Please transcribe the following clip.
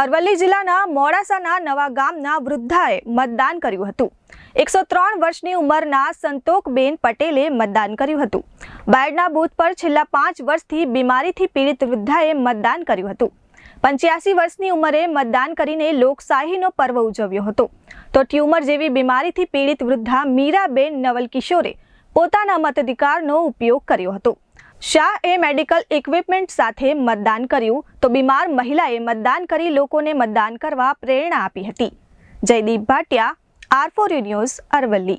અરવલ્લી જિલ્લાના મોરાસાના નવા ગામના વૃદ્ધાએ મતદાન કર્યું હતું 103 વર્ષની ઉંમરના સંતોકબેન પટેલે મતદાન કર્યું હતું બાયડના બૂથ પર છેલ્લા 5 વર્ષથી બીમારીથી પીડિત વૃદ્ધાએ મતદાન કર્યું હતું 85 વર્ષની ઉંમરે મતદાન કરીને લોકસાહીનો પર્વ ઉજવ્યો હતો તો ટ્યુમર જેવી બીમારીથી પીડિત વૃદ્ધા મીરાબેન નવલ કિશોરે પોતાનો મત અધિકારનો ઉપયોગ કર્યો હતો શા એ મેડિકલ ઇક્વિપમેન્ટ સાથે મતદાન કર્યું તો બીમાર મહિલાએ મતદાન કરી લોકોને મતદાન કરવા પ્રેરણા આપી હતી Jaydeep Bhatia R four you news Aravalli